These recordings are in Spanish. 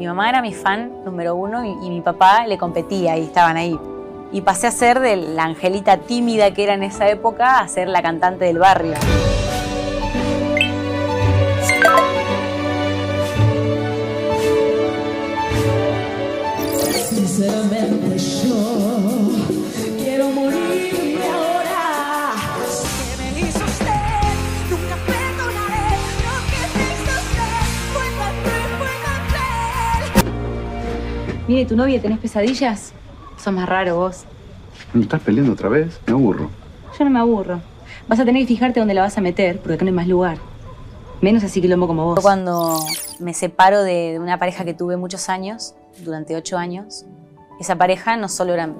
Mi mamá era mi fan número uno y, mi papá le competía y estaban ahí. Y pasé a ser de la angelita tímida que era en esa época a ser la cantante del barrio. Mire, ¿tu novia tenés pesadillas? Sos más raro vos. ¿No estás peleando otra vez? Me aburro. Yo no me aburro. Vas a tener que fijarte dónde la vas a meter, porque acá no hay más lugar. Menos así que lomo como vos. Yo cuando me separo de una pareja que tuve muchos años, durante ocho años, esa pareja no solo era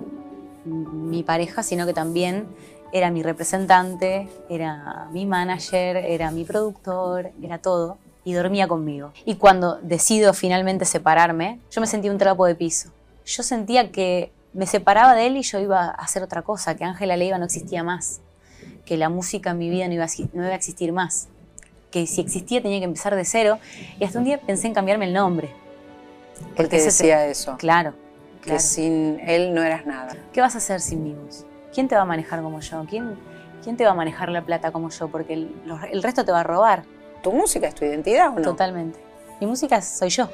mi pareja, sino que también era mi representante, era mi manager, era mi productor, era todo y dormía conmigo. Y cuando decido finalmente separarme, yo me sentí un trapo de piso. Yo sentía que me separaba de él y yo iba a hacer otra cosa, que Ángela Leiva no existía más, que la música en mi vida no iba, a, existir más, que si existía tenía que empezar de cero. Y hasta un día pensé en cambiarme el nombre. Él te decía eso. Claro, Que sin él no eras nada. ¿Qué vas a hacer sin mí ¿Quién te va a manejar como yo? ¿Quién, quién te va a manejar la plata como yo? Porque el resto te va a robar tu música es tu identidad, ¿o no? Totalmente. Mi música soy yo.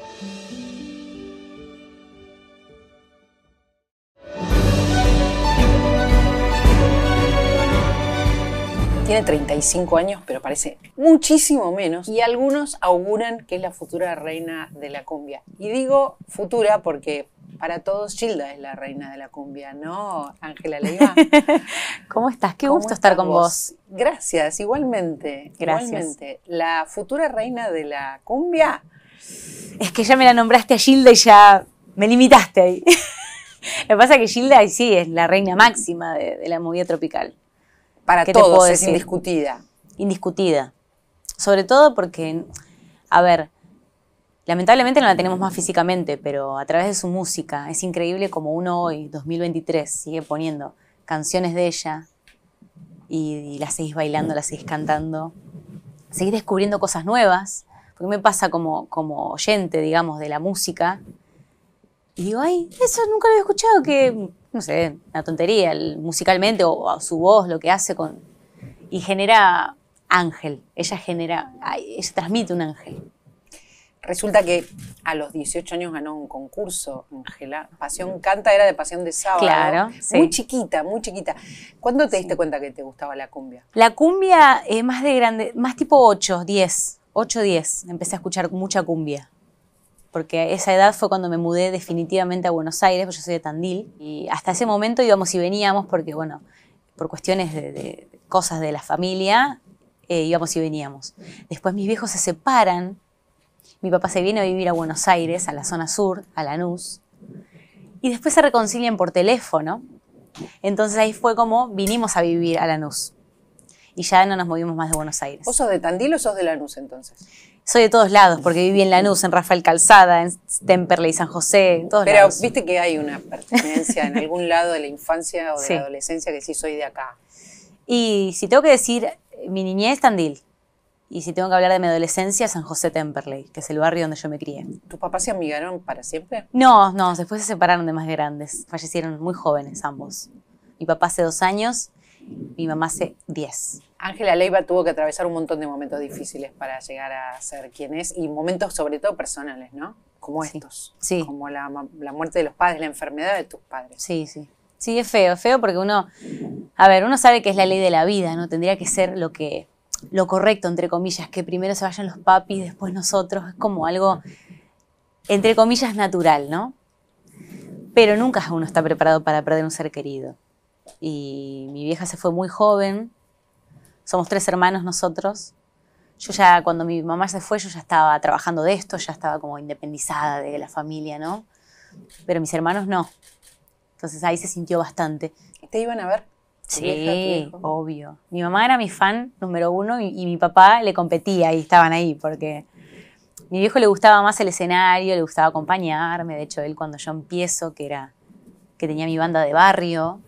Tiene 35 años, pero parece muchísimo menos. Y algunos auguran que es la futura reina de la cumbia. Y digo futura porque para todos, Gilda es la reina de la cumbia, ¿no? Ángela Leiva. ¿Cómo estás? Qué gusto estar con vos? Gracias, igualmente. Gracias. Igualmente. La futura reina de la cumbia. Es que ya me la nombraste a Gilda y ya me limitaste ahí. Lo que pasa es que Gilda sí es la reina máxima de, la movida tropical. Para todos es indiscutida. Indiscutida. Sobre todo porque, a ver, Lamentablemente no la tenemos más físicamente, pero a través de su música es increíble como uno hoy, 2023, sigue poniendo canciones de ella y, la seguís bailando, la seguís cantando, seguís descubriendo cosas nuevas, porque me pasa como, como oyente, digamos, de la música, y digo, ay, eso nunca lo había escuchado, que, no sé, una tontería, musicalmente, o, su voz, lo que hace con... Y genera ángel, ella genera, ella transmite un ángel. Resulta que a los 18 años ganó un concurso, Ángela. Pasión Canta era de Pasión de Sábado. Claro. Muy chiquita, muy chiquita. ¿Cuándo te diste cuenta que te gustaba la cumbia? La cumbia es más de grande, más tipo 8, 10. 8, 10. Empecé a escuchar mucha cumbia. Porque a esa edad fue cuando me mudé definitivamente a Buenos Aires, porque yo soy de Tandil. Y hasta ese momento íbamos y veníamos porque, bueno, por cuestiones de, cosas de la familia, eh, íbamos y veníamos. Después mis viejos se separan mi papá se viene a vivir a Buenos Aires, a la zona sur, a Lanús. Y después se reconcilian por teléfono. Entonces ahí fue como vinimos a vivir a Lanús. Y ya no nos movimos más de Buenos Aires. ¿Vos sos de Tandil o sos de Lanús entonces? Soy de todos lados, porque viví en Lanús, en Rafael Calzada, en Temperley, San José, en todos Pero viste que hay una pertenencia en algún lado de la infancia o de la adolescencia que sí soy de acá. Y si tengo que decir, mi niñez es Tandil. Y si tengo que hablar de mi adolescencia, San José Temperley, que es el barrio donde yo me crié. ¿Tus papás se amigaron para siempre? No, no, después se separaron de más grandes. Fallecieron muy jóvenes ambos. Mi papá hace dos años, mi mamá hace diez. Ángela Leiva tuvo que atravesar un montón de momentos difíciles para llegar a ser quien es y momentos sobre todo personales, ¿no? Como estos. Sí. Como la, la muerte de los padres, la enfermedad de tus padres. Sí, sí. Sí, es feo, es feo porque uno, a ver, uno sabe que es la ley de la vida, ¿no? Tendría que ser lo que lo correcto, entre comillas, que primero se vayan los papis, después nosotros, es como algo, entre comillas, natural, ¿no? Pero nunca uno está preparado para perder un ser querido. Y mi vieja se fue muy joven, somos tres hermanos nosotros. Yo ya, cuando mi mamá se fue, yo ya estaba trabajando de esto, ya estaba como independizada de la familia, ¿no? Pero mis hermanos no. Entonces ahí se sintió bastante. ¿Te iban a ver? Sí, obvio. Mi mamá era mi fan número uno y, mi papá le competía y estaban ahí porque mi viejo le gustaba más el escenario, le gustaba acompañarme. De hecho, él cuando yo empiezo, que era que tenía mi banda de barrio,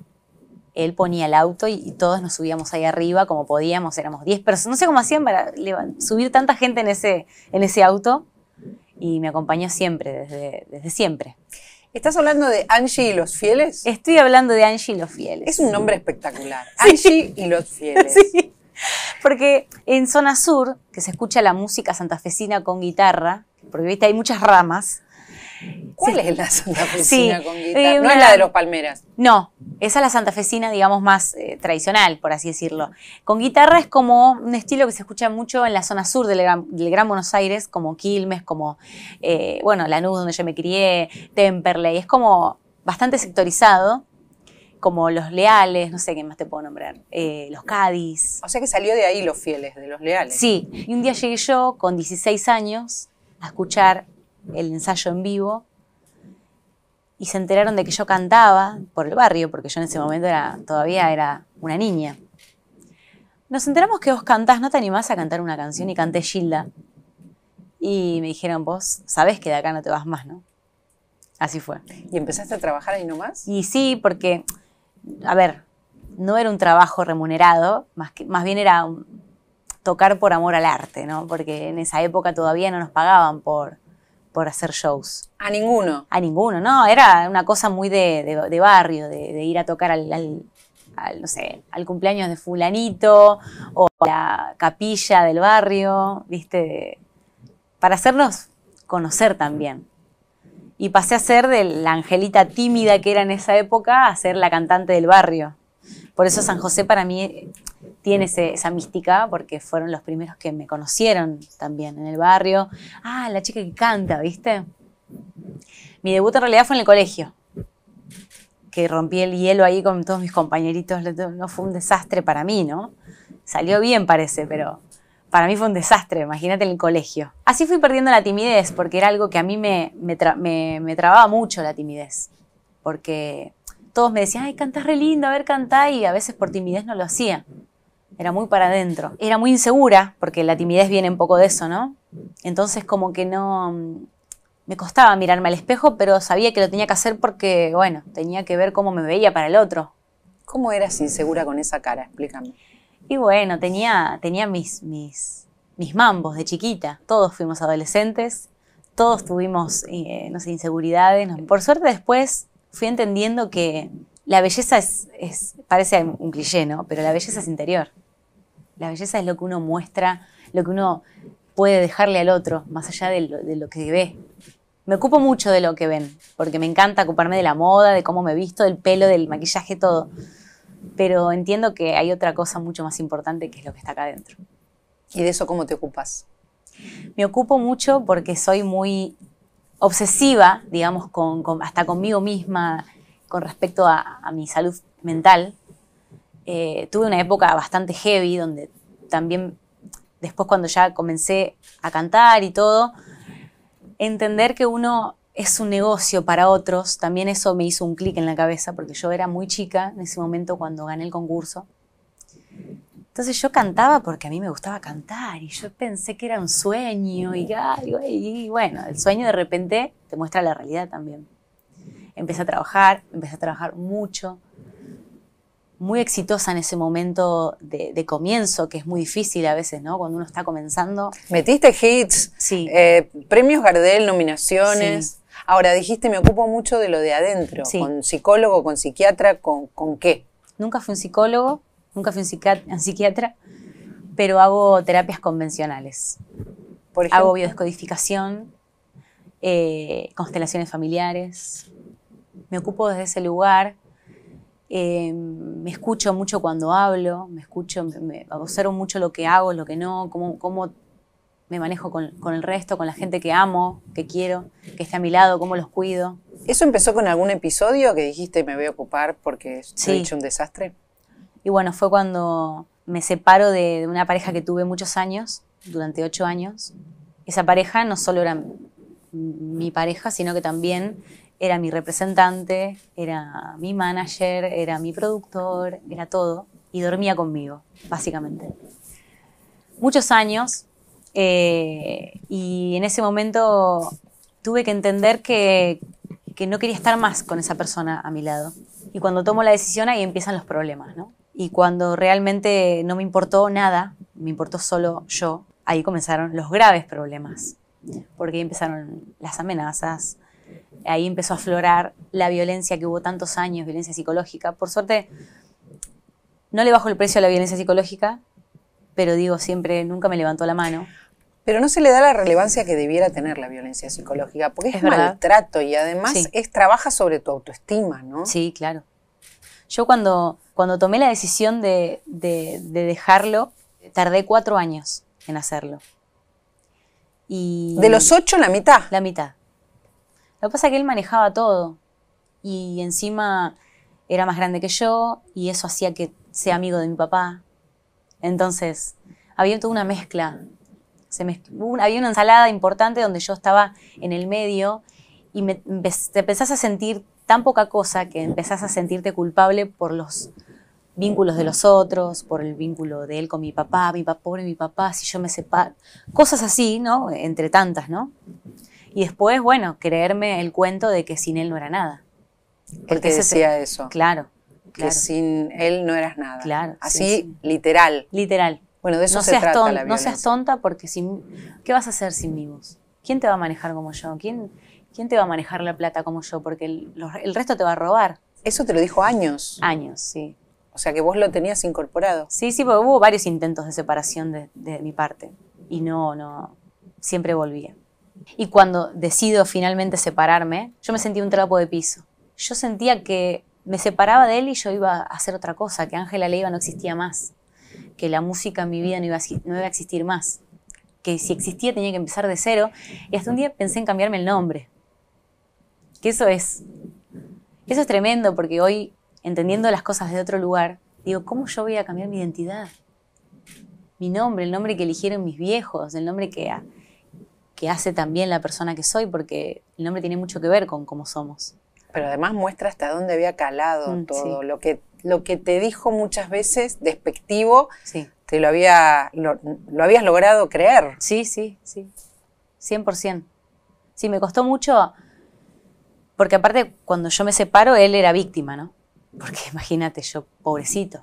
él ponía el auto y, todos nos subíamos ahí arriba como podíamos, éramos 10 personas, no sé cómo hacían para subir tanta gente en ese, en ese auto y me acompañó siempre, desde, desde siempre. ¿Estás hablando de Angie y los fieles? Estoy hablando de Angie y los fieles. Es un nombre espectacular. Angie y los fieles. Sí. Porque en Zona Sur, que se escucha la música santafesina con guitarra, porque viste, hay muchas ramas. ¿Cuál es la Santa eh, con guitarra? no es la de los palmeras. No, esa es la santafesina, digamos, más eh, tradicional, por así decirlo. Con guitarra es como un estilo que se escucha mucho en la zona sur del Gran, Buenos Aires, como Quilmes, como, eh, bueno, Lanús, donde yo me crié, Temperley. Es como bastante sectorizado como los leales, no sé qué más te puedo nombrar, los Cádiz. O sea que salió de ahí los fieles, de los leales. Sí, y un día llegué yo con 16 años a escuchar el ensayo en vivo y se enteraron de que yo cantaba por el barrio, porque yo en ese momento todavía era una niña. Nos enteramos que vos cantás, no te animás a cantar una canción y canté Gilda. Y me dijeron, vos sabés que de acá no te vas más, ¿no? Así fue. ¿Y empezaste a trabajar ahí nomás? Y sí, porque, a ver, no era un trabajo remunerado, más, que, más bien era tocar por amor al arte, ¿no? Porque en esa época todavía no nos pagaban por, por hacer shows. ¿A ninguno? A ninguno, no, era una cosa muy de, barrio, de, ir a tocar al, no sé, al cumpleaños de fulanito o la capilla del barrio, ¿viste? Para hacernos conocer también. Y pasé a ser de la angelita tímida que era en esa época a ser la cantante del barrio. Por eso San José para mí tiene esa mística porque fueron los primeros que me conocieron también en el barrio. Ah, la chica que canta, ¿viste? Mi debut en realidad fue en el colegio, que rompí el hielo ahí con todos mis compañeritos. No fue un desastre para mí, ¿no? Salió bien, parece, pero para mí fue un desastre, imagínate en el colegio. Así fui perdiendo la timidez, porque era algo que a mí me, me, me trababa mucho la timidez, porque todos me decían, ay, cantás re lindo, a ver, cantá, y a veces por timidez no lo hacía. Era muy para adentro. Era muy insegura, porque la timidez viene un poco de eso, ¿no? Entonces como que no... Mm, me costaba mirarme al espejo, pero sabía que lo tenía que hacer porque, bueno, tenía que ver cómo me veía para el otro. ¿Cómo eras insegura con esa cara? Explícame. Y bueno, tenía, tenía mis, mis, mis mambos de chiquita. Todos fuimos adolescentes, todos tuvimos, eh, no sé, inseguridades. Por suerte después fui entendiendo que la belleza es, es, parece un cliché, ¿no? Pero la belleza es interior. La belleza es lo que uno muestra, lo que uno puede dejarle al otro, más allá de lo, que ve. Me ocupo mucho de lo que ven, porque me encanta ocuparme de la moda, de cómo me visto, del pelo, del maquillaje, todo. Pero entiendo que hay otra cosa mucho más importante que es lo que está acá adentro. ¿Y de eso cómo te ocupas? Me ocupo mucho porque soy muy obsesiva, digamos, hasta conmigo misma, con respecto a mi salud mental. Eh, tuve una época bastante heavy donde también después cuando ya comencé a cantar y todo, entender que uno es un negocio para otros, también eso me hizo un clic en la cabeza porque yo era muy chica en ese momento cuando gané el concurso. Entonces yo cantaba porque a mí me gustaba cantar y yo pensé que era un sueño y, y bueno, el sueño de repente te muestra la realidad también. Empecé a trabajar, empecé a trabajar mucho, muy exitosa en ese momento de, comienzo, que es muy difícil a veces, ¿no? Cuando uno está comenzando. Metiste hits, sí. Eh, premios Gardel, nominaciones. Ahora, dijiste, me ocupo mucho de lo de adentro, sí. con psicólogo, con psiquiatra, con, con, qué. Nunca fui un psicólogo, nunca fui un psiquiatra, pero hago terapias convencionales. Por ejemplo, hago biodescodificación, eh, constelaciones familiares. Me ocupo desde ese lugar eh, me escucho mucho cuando hablo, me escucho, me, observo mucho lo que hago, lo que no, cómo, cómo me manejo con, el resto, con la gente que amo, que quiero, que está a mi lado, cómo los cuido. ¿Eso empezó con algún episodio que dijiste me voy a ocupar porque sí. he hecho un desastre? Y bueno, fue cuando me separo de, de una pareja que tuve muchos años, durante ocho años. Esa pareja no solo era mi pareja, sino que también era mi representante, era mi manager, era mi productor, era todo. Y dormía conmigo, básicamente. Muchos años. Eh, y en ese momento tuve que entender que, que no quería estar más con esa persona a mi lado. Y cuando tomo la decisión ahí empiezan los problemas, ¿no? Y cuando realmente no me importó nada, me importó solo yo, ahí comenzaron los graves problemas, porque ahí empezaron las amenazas, ahí empezó a aflorar la violencia que hubo tantos años, violencia psicológica. Por suerte, no le bajo el precio a la violencia psicológica, pero digo siempre, nunca me levantó la mano. Pero no se le da la relevancia que debiera tener la violencia psicológica, porque es, maltrato y además es trabaja sobre tu autoestima, ¿no? Sí, claro. Yo cuando, cuando tomé la decisión de, de dejarlo, tardé cuatro años en hacerlo. Y de los ocho, la mitad. La mitad. Lo que pasa es que él manejaba todo y encima era más grande que yo y eso hacía que sea amigo de mi papá. Entonces, había toda una mezcla. había una ensalada importante donde yo estaba en el medio y te empezás a sentir tan poca cosa que empezás a sentirte culpable por los vínculos de los otros, por el vínculo de él con mi papá, mi papá, pobre mi papá, si yo me separo, cosas así, ¿no? Entre tantas, ¿no? Y después, bueno, creerme el cuento de que sin él no era nada. Él te decía eso. Claro, Que sin él no eras nada. Claro. Así, literal. Literal. Bueno, de eso no se trata la No seas tonta porque sin, ¿qué vas a hacer sin mi ¿Quién te va a manejar como yo? ¿Quién, quién te va a manejar la plata como yo? Porque el, resto te va a robar. Eso te lo dijo años. Años, sí. O sea que vos lo tenías incorporado. Sí, sí, porque hubo varios intentos de separación de, de mi parte. Y no, no, siempre volvía. Y cuando decido finalmente separarme, yo me sentí un trapo de piso. Yo sentía que me separaba de él y yo iba a hacer otra cosa, que Ángela Leiva no existía más, que la música en mi vida no iba, a, existir más, que si existía tenía que empezar de cero. Y hasta un día pensé en cambiarme el nombre. Que eso es. Eso es tremendo porque hoy, entendiendo las cosas de otro lugar, digo, ¿cómo yo voy a cambiar mi identidad? Mi nombre, el nombre que eligieron mis viejos, el nombre que que hace también la persona que soy, porque el nombre tiene mucho que ver con cómo somos. Pero además muestra hasta dónde había calado mm, todo, lo, que, lo que te dijo muchas veces despectivo, te lo, había, lo habías logrado creer. Sí, sí, sí, 100%. Sí, me costó mucho, porque aparte cuando yo me separo, él era víctima, ¿no? Porque imagínate, yo pobrecito.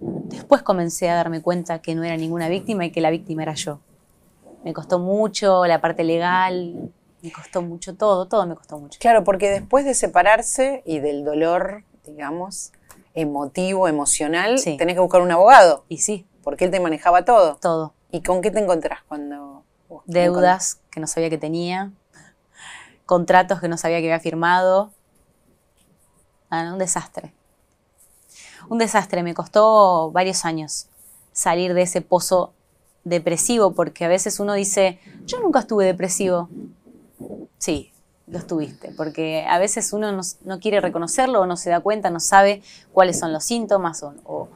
Después comencé a darme cuenta que no era ninguna víctima y que la víctima era yo me costó mucho la parte legal, me costó mucho todo, todo me costó mucho. Claro, porque después de separarse y del dolor, digamos, emotivo, emocional, tenés que buscar un abogado. Y sí. Porque él te manejaba todo. Todo. ¿Y con qué te encontrás cuando... Deudas que no sabía que tenía, contratos que no sabía que había firmado. Ah, un desastre. Un desastre, me costó varios años salir de ese pozo depresivo, porque a veces uno dice, yo nunca estuve depresivo. Sí, lo estuviste, porque a veces uno no, quiere reconocerlo o no se da cuenta, no sabe cuáles son los síntomas o,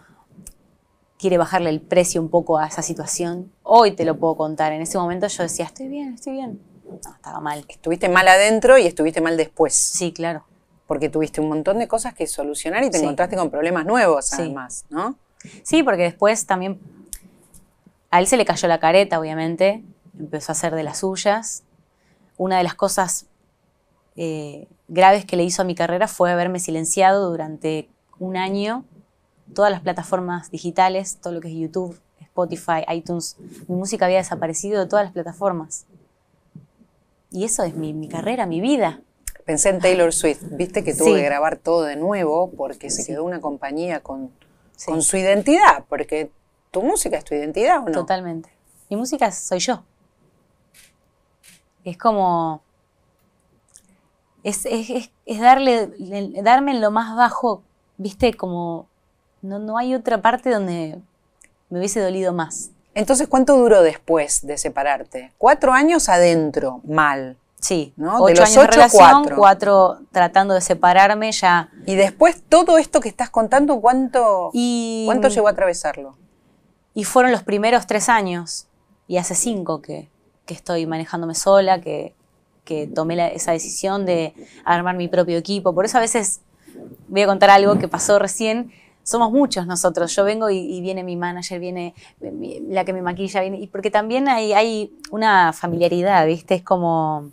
quiere bajarle el precio un poco a esa situación. Hoy te lo puedo contar. En ese momento yo decía, estoy bien, estoy bien. No, estaba mal. Estuviste mal adentro y estuviste mal después. Sí, claro. Porque tuviste un montón de cosas que solucionar y te encontraste con problemas nuevos, además, ¿no? Sí, porque después también a él se le cayó la careta, obviamente, empezó a hacer de las suyas. Una de las cosas eh, graves que le hizo a mi carrera fue haberme silenciado durante un año todas las plataformas digitales, todo lo que es YouTube, Spotify, iTunes. Mi música había desaparecido de todas las plataformas. Y eso es mi, carrera, mi vida. Pensé en Taylor Swift. Viste que tuve que grabar todo de nuevo porque se quedó una compañía con, con su identidad, porque tu música es tu identidad, ¿o no? Totalmente. Mi música soy yo. Es como. Es, darle, darme en lo más bajo, viste, como. No, hay otra parte donde me hubiese dolido más. Entonces, ¿cuánto duró después de separarte? Cuatro años adentro, mal. Sí, ¿no? ocho de los años ocho, relación, cuatro. tratando de separarme ya. Y después todo esto que estás contando, ¿cuánto, ¿cuánto llegó a atravesarlo? Y fueron los primeros tres años, y hace cinco que, estoy manejándome sola, que, tomé esa decisión de armar mi propio equipo. Por eso a veces voy a contar algo que pasó recién. Somos muchos nosotros. Yo vengo y, viene mi manager, viene la que me maquilla, Y porque también hay, una familiaridad, ¿viste? Es como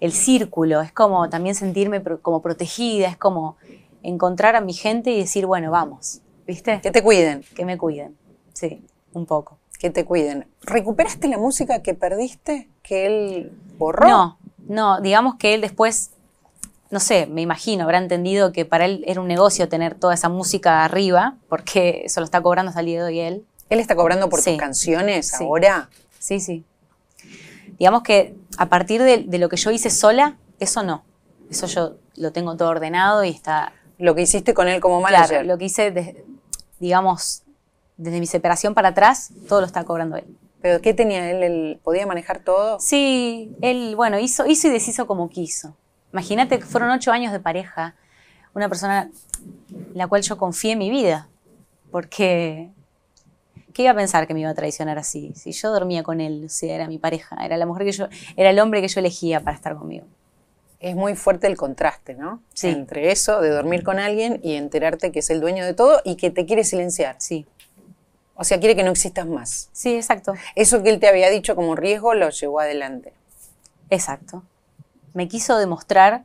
el círculo, es como también sentirme como protegida, es como encontrar a mi gente y decir, bueno, vamos, ¿viste? Que te cuiden. Que me cuiden. Sí, un poco. Que te cuiden. ¿Recuperaste la música que perdiste? ¿Que él borró? No, no, digamos que él después, no sé, me imagino, habrá entendido que para él era un negocio tener toda esa música arriba, porque eso lo está cobrando Salido y él. ¿Él está cobrando por canciones ahora? Sí, sí. Digamos que a partir de, lo que yo hice sola, eso no. Eso yo lo tengo todo ordenado y está lo que hiciste con él como manager. lo que hice, digamos, desde mi separación para atrás, todo lo está cobrando él. ¿Pero qué tenía él? ¿Podía manejar todo? Sí, él, bueno, hizo, hizo y deshizo como quiso. Imagínate que fueron ocho años de pareja, una persona la cual yo confié mi vida, porque ¿qué iba a pensar que me iba a traicionar así? Si yo dormía con él, si era mi pareja, era la mujer que yo, era el hombre que yo elegía para estar conmigo. Es muy fuerte el contraste, ¿no? Sí. Entre eso de dormir con alguien y enterarte que es el dueño de todo y que te quiere silenciar. Sí. O sea, quiere que no existas más. Sí, exacto. Eso que él te había dicho como riesgo lo llevó adelante. Exacto. Me quiso demostrar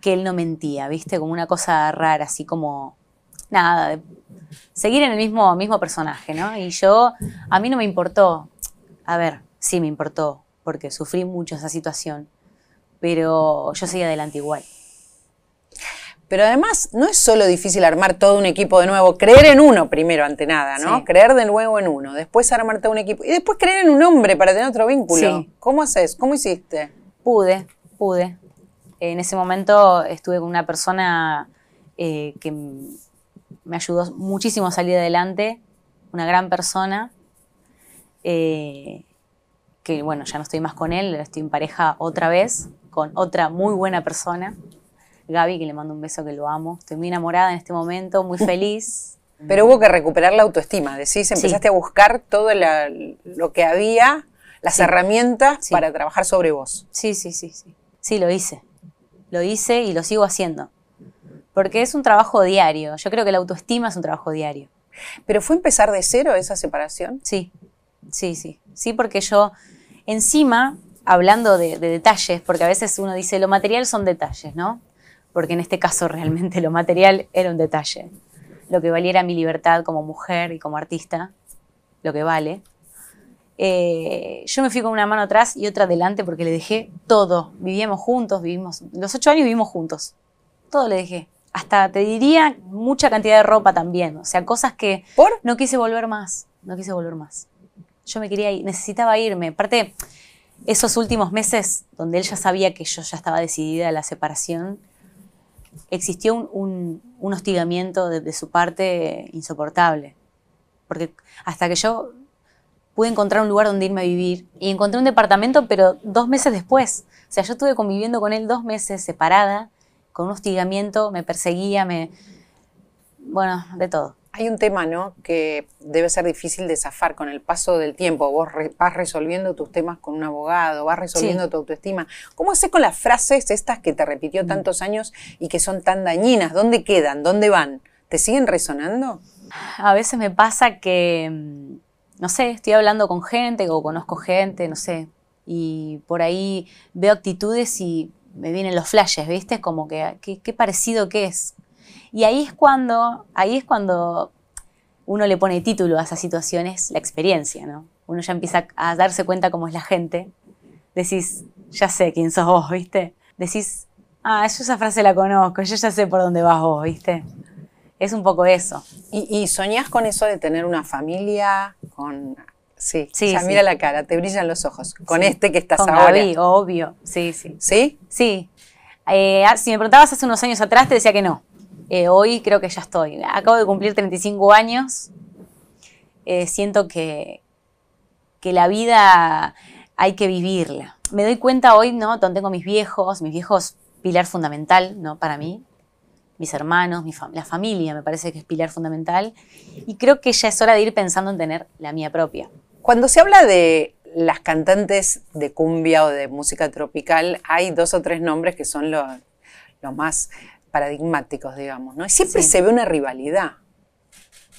que él no mentía, ¿viste? Como una cosa rara, así como nada, seguir en el mismo, mismo personaje, ¿no? Y yo, a mí no me importó, a ver, sí me importó, porque sufrí mucho esa situación, pero yo seguí adelante igual. Pero además no es solo difícil armar todo un equipo de nuevo, creer en uno primero ante nada, ¿no? Creer de nuevo en uno, después armarte un equipo y después creer en un hombre para tener otro vínculo. ¿Cómo haces? ¿Cómo hiciste? Pude, pude. En ese momento estuve con una persona eh, que me ayudó muchísimo a salir adelante, una gran persona, eh, que bueno, ya no estoy más con él, estoy en pareja otra vez, con otra muy buena persona, Gaby, que le mando un beso que lo amo. Estoy muy enamorada en este momento, muy uh. feliz. Pero hubo que recuperar la autoestima, decís, empezaste a buscar todo lo que había, las herramientas para trabajar sobre vos. Sí, sí, sí, sí. Sí, lo hice. Lo hice y lo sigo haciendo. Porque es un trabajo diario. Yo creo que la autoestima es un trabajo diario. ¿Pero fue empezar de cero esa separación? Sí, sí, sí. Sí, porque yo, encima, hablando de detalles, porque a veces uno dice, lo material son detalles, ¿no? porque en este caso realmente lo material era un detalle. Lo que valiera mi libertad como mujer y como artista, lo que vale. Eh, yo me fui con una mano atrás y otra adelante porque le dejé todo. Vivíamos juntos, vivimos. Los ocho años vivimos juntos. Todo le dejé. Hasta te diría mucha cantidad de ropa también. O sea, cosas que ¿Por? no quise volver más. No quise volver más. Yo me quería ir, necesitaba irme. Aparte, esos últimos meses donde él ya sabía que yo ya estaba decidida a la separación, existió un, hostigamiento de, de, su parte insoportable. Porque hasta que yo pude encontrar un lugar donde irme a vivir y encontré un departamento, pero dos meses después. O sea, yo estuve conviviendo con él dos meses separada, con un hostigamiento, me perseguía, me... Bueno, de todo. Hay un tema, ¿no? Que debe ser difícil de zafar con el paso del tiempo. Vos vas resolviendo tus temas con un abogado, vas resolviendo tu autoestima. ¿Cómo haces con las frases estas que te repitió mm. tantos años y que son tan dañinas? ¿Dónde quedan? ¿Dónde van? ¿Te siguen resonando? A veces me pasa que, mm, no sé, estoy hablando con gente o conozco gente, no sé, y por ahí veo actitudes y me vienen los flashes, ¿viste? Como que, ah, qué parecido que es. Y ahí es cuando, ahí es cuando uno le pone título a esas situaciones, la experiencia, ¿no? Uno ya empieza a darse cuenta cómo es la gente. Decís, ya sé quién sos vos, ¿viste? Decís, ah, yo esa frase la conozco, yo ya sé por dónde vas vos, ¿viste? Es un poco eso. ¿Y, soñás con eso de tener una familia, con Sí, mira la cara, te brillan los ojos. Con este que estás ahora. obvio. Sí, sí. ¿Sí? Sí. Eh, ah, si me preguntabas hace unos años atrás, te decía que no. Eh, hoy creo que ya estoy. Acabo de cumplir 35 años. Eh, siento que, que la vida hay que vivirla. Me doy cuenta hoy, ¿no? Donde tengo mis viejos, mis viejos pilar fundamental, ¿no? Para mí, mis hermanos, la familia me parece que es pilar fundamental. Y creo que ya es hora de ir pensando en tener la mía propia. Cuando se habla de las cantantes de cumbia o de música tropical, hay dos o tres nombres que son los lo más paradigmáticos, digamos, ¿no? Siempre se ve una rivalidad.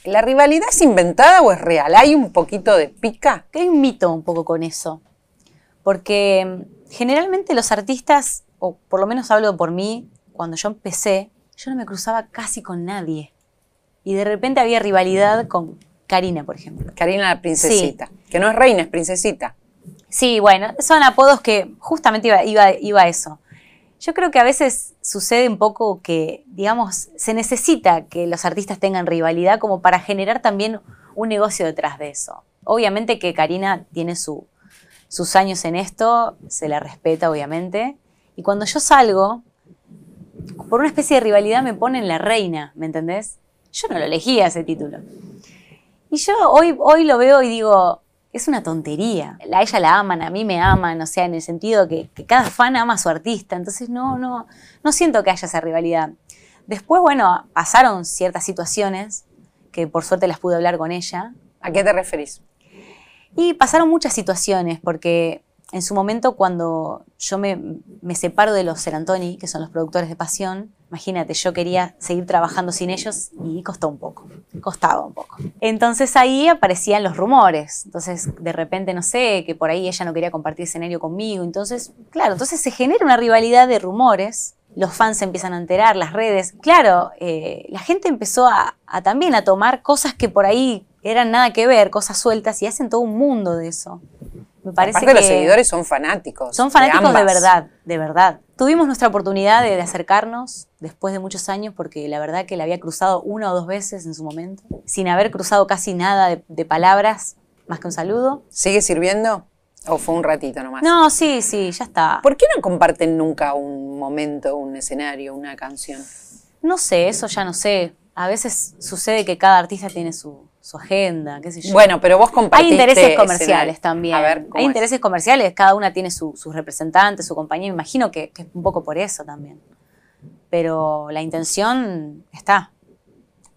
¿La rivalidad es inventada o es real? ¿Hay un poquito de pica? Hay un mito un poco con eso. Porque mm, generalmente los artistas, o por lo menos hablo por mí, cuando yo empecé, yo no me cruzaba casi con nadie. Y de repente había rivalidad con Karina, por ejemplo. Karina la princesita, que no es reina, es princesita. Sí, bueno, son apodos que justamente iba, iba a eso. Yo creo que a veces sucede un poco que, digamos, se necesita que los artistas tengan rivalidad como para generar también un negocio detrás de eso. Obviamente que Karina tiene sus años en esto, se la respeta obviamente, y cuando yo salgo, por una especie de rivalidad me ponen la reina, ¿me entendés? Yo no lo elegía ese título. Y yo hoy, hoy lo veo y digo, es una tontería. A ella la aman, a mí me aman, o sea, en el sentido que, cada fan ama a su artista, entonces no, no, no siento que haya esa rivalidad. Después, bueno, pasaron ciertas situaciones que por suerte las pude hablar con ella. ¿A qué te referís? Y pasaron muchas situaciones, porque en su momento cuando yo me, me separo de los Serantoni, que son los productores de Pasión, Imagínate, yo quería seguir trabajando sin ellos y costó un poco, costaba un poco. Entonces ahí aparecían los rumores. Entonces, de repente, no sé, que por ahí ella no quería compartir escenario conmigo. Entonces, claro, entonces se genera una rivalidad de rumores. Los fans se empiezan a enterar, las redes. Claro, eh, la gente empezó a, también a tomar cosas que por ahí eran nada que ver, cosas sueltas, y hacen todo un mundo de eso. Me parece que los seguidores son fanáticos. Son fanáticos de verdad, de verdad. Tuvimos nuestra oportunidad de, acercarnos después de muchos años porque la verdad que la había cruzado una o dos veces en su momento, sin haber cruzado casi nada de, de palabras más que un saludo. ¿Sigue sirviendo? ¿O fue un ratito nomás? No, sí, sí, ya está. ¿Por qué no comparten nunca un momento, un escenario, una canción? No sé, eso ya no sé a veces sucede que cada artista tiene su, agenda, qué sé yo. Bueno, pero vos compartiste... Hay intereses comerciales también. A Hay intereses comerciales, cada una tiene sus su representantes, su compañía, me imagino que, es un poco por eso también. Pero la intención está.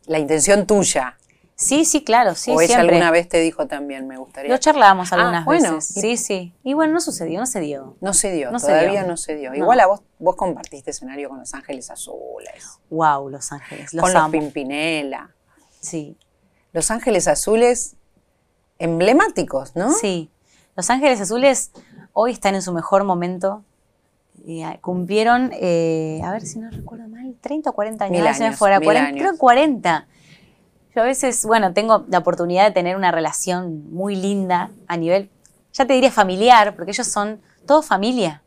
La intención tuya. Sí, sí, claro, sí. O ella alguna vez te dijo también, me gustaría. Lo charlábamos ah, algunas ah, bueno, Sí, sí. Y bueno, no sucedió, no se dio. No se dio, no todavía se dio. no se dio. Igual a vos, vos compartiste escenario con Los Ángeles Azules. Wow, Los Ángeles, los Con los Pimpinela. Sí. Los Ángeles Azules emblemáticos, ¿no? Sí. Los Ángeles Azules hoy están en su mejor momento. Ah, cumplieron, eh, a ver si no recuerdo mal, 30 o 40 años. Mil años, fuera, 40, 40 yo a veces, bueno, tengo la oportunidad de tener una relación muy linda a nivel, ya te diría familiar, porque ellos son todo familia.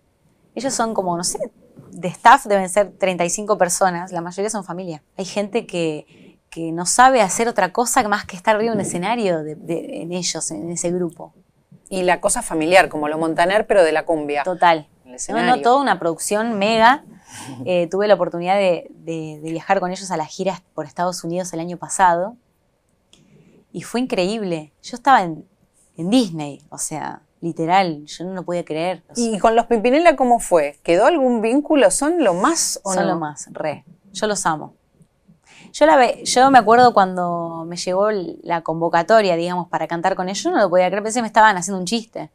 Ellos son como, no sé, de staff deben ser 35 personas, la mayoría son familia. Hay gente que, que no sabe hacer otra cosa más que estar vivo un escenario en ellos, en ese grupo. Y la cosa familiar, como lo Montaner, pero de la cumbia. Total. no, no, toda una producción mega eh, tuve la oportunidad de, viajar con ellos a las giras por Estados Unidos el año pasado y fue increíble. Yo estaba en, Disney, o sea, literal, yo no lo podía creer. ¿Y con los Pimpinela cómo fue? ¿Quedó algún vínculo? ¿Son lo más o no? Son lo más, re. Yo los amo. Yo, la yo me acuerdo cuando me llegó la convocatoria, digamos, para cantar con ellos, yo no lo podía creer, pensé que me estaban haciendo un chiste.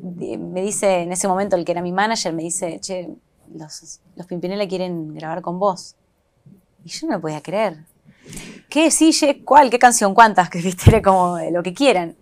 Me dice, en ese momento, el que era mi manager, me dice, che, los, los Pimpinela quieren grabar con vos. Y yo no lo podía creer. ¿Qué sigue? ¿Cuál? ¿Qué canción? ¿Cuántas? Que viste, como lo que quieran.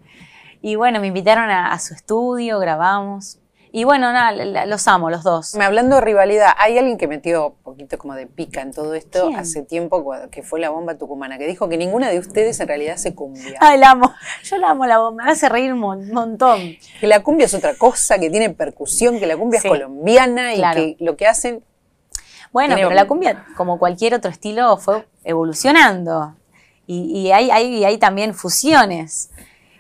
Y bueno, me invitaron a su estudio, grabamos. Y bueno, nada, los amo los dos. Hablando de rivalidad, hay alguien que metió un poquito como de pica en todo esto hace tiempo que fue la bomba tucumana, que dijo que ninguna de ustedes en realidad se cumbia. Ay, la amo. Yo la amo la bomba, me hace reír un montón. Que la cumbia es otra cosa, que tiene percusión, que la cumbia es colombiana y que lo que hacen. Bueno, pero la cumbia, como cualquier otro estilo, fue evolucionando. Y, hay, también fusiones.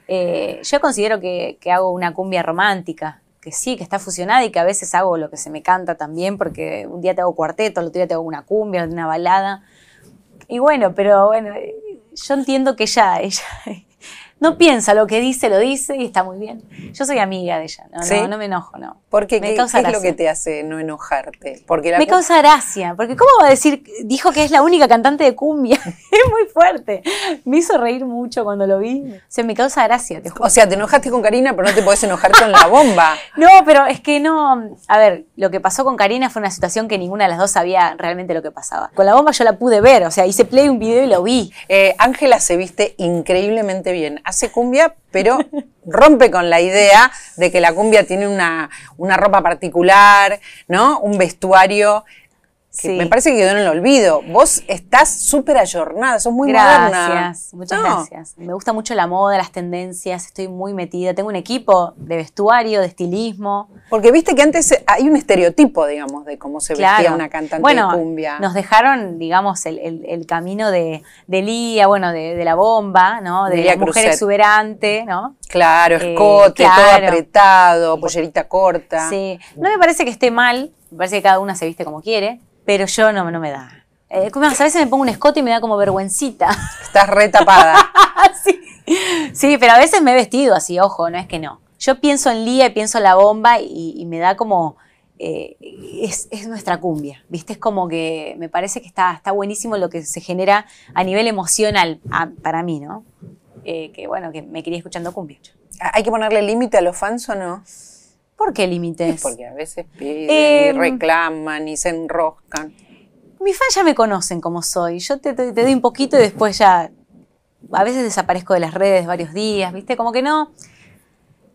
Eh, yo considero que hago una cumbia romántica que sí, que está fusionada y que a veces hago lo que se me canta también, porque un día te hago cuarteto, el otro día te hago una cumbia, una balada. Y bueno, pero bueno, yo entiendo que ya... ella no piensa lo que dice, lo dice y está muy bien. Yo soy amiga de ella, no, me enojo, no. Porque ¿qué, es lo que te hace no enojarte? Porque me causa gracia, porque ¿cómo va a decir, dijo que es la única cantante de cumbia? es muy fuerte. Me hizo reír mucho cuando lo vi. O sea, me causa gracia, O sea, te enojaste con Karina, pero no te podés enojar con la bomba. no, pero es que no. A ver, lo que pasó con Karina fue una situación que ninguna de las dos sabía realmente lo que pasaba. Con la bomba yo la pude ver, o sea, hice play un video y lo vi. Eh, Ángela se viste increíblemente bien hace cumbia, pero rompe con la idea de que la cumbia tiene una, ropa particular, ¿no? Un vestuario me parece que quedó en el olvido. Vos estás súper ayornada, sos muy gracias, Muchas gracias. Me gusta mucho la moda, las tendencias, estoy muy metida. Tengo un equipo de vestuario, de estilismo. Porque viste que antes eh, hay un estereotipo, digamos, de cómo se vestía una cantante de cumbia. Nos dejaron, digamos, el, camino de, de Lía, bueno, de, la bomba, ¿no? De la mujer exuberante, ¿no? Claro, eh, escote, todo apretado, pollerita corta. Sí. No me parece que esté mal, me parece que cada una se viste como quiere pero yo no, no me da. Eh, a veces me pongo un escote y me da como vergüencita. Estás retapada. sí. sí, pero a veces me he vestido así, ojo, no es que no. Yo pienso en Lía y pienso en la bomba y, me da como... Eh, es, es, nuestra cumbia, ¿viste? Es como que me parece que está, está buenísimo lo que se genera a nivel emocional para mí, ¿no? Eh, que bueno, que me quería escuchando cumbia. ¿Hay que ponerle límite a los fans o no? ¿Por qué límites? Porque a veces piden, y em, reclaman y se enroscan. Mis fans ya me conocen como soy. Yo te, te, doy un poquito y después ya. A veces desaparezco de las redes varios días, ¿viste? Como que no.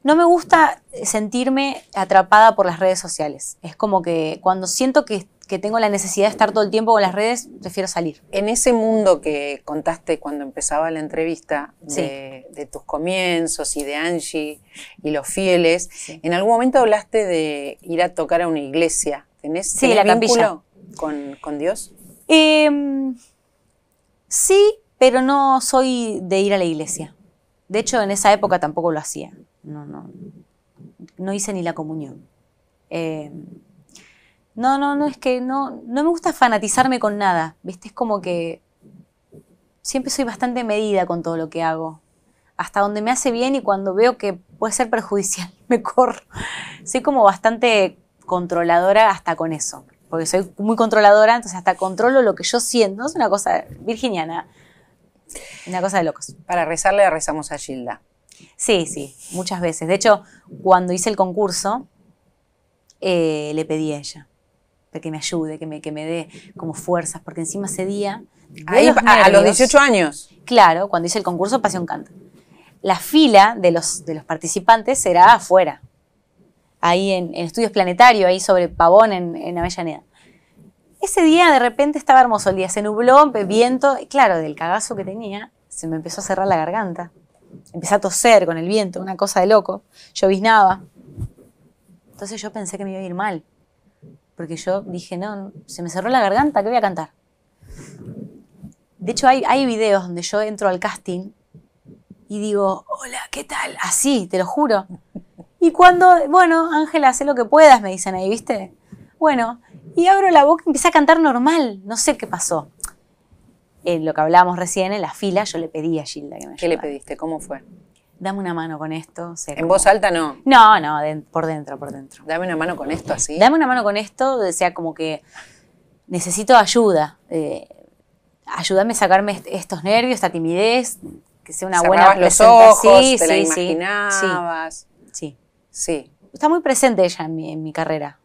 No me gusta sentirme atrapada por las redes sociales. Es como que cuando siento que que tengo la necesidad de estar todo el tiempo con las redes, prefiero salir. En ese mundo que contaste cuando empezaba la entrevista de, tus comienzos y de Angie y los fieles, en algún momento hablaste de ir a tocar a una iglesia. ¿Tenés, sí, la vínculo Con, Dios? Em, sí, pero no soy de ir a la iglesia. De hecho, en esa época tampoco lo hacía. No, hice ni la comunión. Em, no, no, no, es que no, no me gusta fanatizarme con nada, ¿viste? Es como que siempre soy bastante medida con todo lo que hago. Hasta donde me hace bien y cuando veo que puede ser perjudicial, me corro. Soy como bastante controladora hasta con eso, porque soy muy controladora, entonces hasta controlo lo que yo siento. Es una cosa virginiana, una cosa de locos. Para rezarle rezamos a Gilda. Sí, sí, muchas veces. De hecho, cuando hice el concurso, eh, le pedí a ella que me ayude, que me, que me dé como fuerzas, porque encima ese día... a, los 18 años. Claro, cuando hice el concurso un canto La fila de los, de los participantes será afuera, ahí en, Estudios planetarios ahí sobre Pavón, en, Avellaneda. Ese día de repente estaba hermoso el día, se nubló, viento, y claro, del cagazo que tenía, se me empezó a cerrar la garganta. Empecé a toser con el viento, una cosa de loco. Lloviznaba. Entonces yo pensé que me iba a ir mal porque yo dije, no, se me cerró la garganta, que voy a cantar? De hecho, hay, videos donde yo entro al casting y digo, hola, ¿qué tal? Así, te lo juro. Y cuando, bueno, Ángela, haz lo que puedas, me dicen ahí, ¿viste? Bueno, y abro la boca y empecé a cantar normal, no sé qué pasó. En lo que hablábamos recién, en la fila, yo le pedí a Gilda que me ¿Qué le pediste? ¿Cómo fue? dame una mano con esto. ¿En voz alta no? No, no, por dentro, por dentro. Dame una mano con esto, así. Dame una mano con esto, o sea, como que necesito ayuda. Eh, ayúdame a sacarme estos nervios, esta timidez, que sea una buena presentación. los ojos, sí, te sí, la imaginabas. Sí, sí, sí. Está muy presente ella en mi carrera.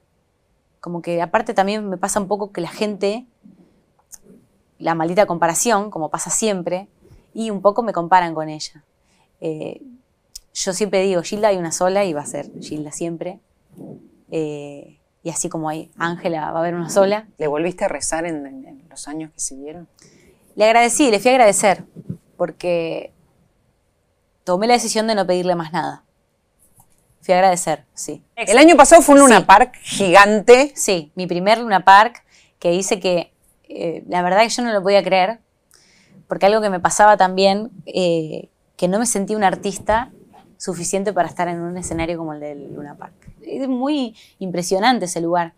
Como que aparte también me pasa un poco que la gente, la maldita comparación, como pasa siempre, y un poco me comparan con ella. Eh, yo siempre digo, Gilda hay una sola y va a ser Gilda siempre. Eh, y así como hay Ángela, va a haber una sola. ¿Le volviste a rezar en, los años que siguieron? Le agradecí, le fui a agradecer, porque tomé la decisión de no pedirle más nada. Fui a agradecer, sí. El año pasado fue un Luna Park gigante. Sí, mi primer Luna Park, que hice que eh, la verdad que yo no lo podía creer, porque algo que me pasaba también, que no me sentí un artista suficiente para estar en un escenario como el de Luna Park. Es muy impresionante ese lugar,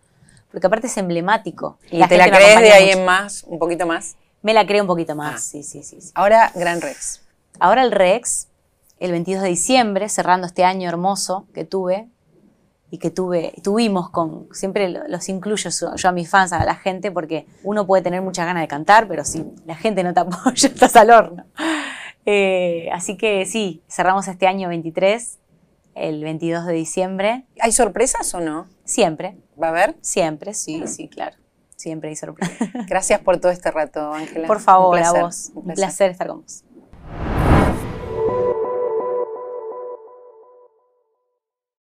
porque aparte es emblemático. ¿Y te la crees de ahí en más, un poquito más? Me la creo un poquito más, ah. sí, sí, sí, Ahora Gran Rex. Ahora el Rex, el 22 de diciembre, cerrando este año hermoso que tuve y que tuve, tuvimos con, siempre los incluyo yo a mis fans, a la gente, porque uno puede tener muchas ganas de cantar, pero si la gente no te apoya, estás al horno. Eh, así que sí, cerramos este año 23, el 22 de diciembre. ¿Hay sorpresas o no? Siempre. ¿Va a haber? Siempre, sí, ah. sí, claro. Siempre hay sorpresas. Gracias por todo este rato, Ángela. Por favor, a vos. un placer estar con vos.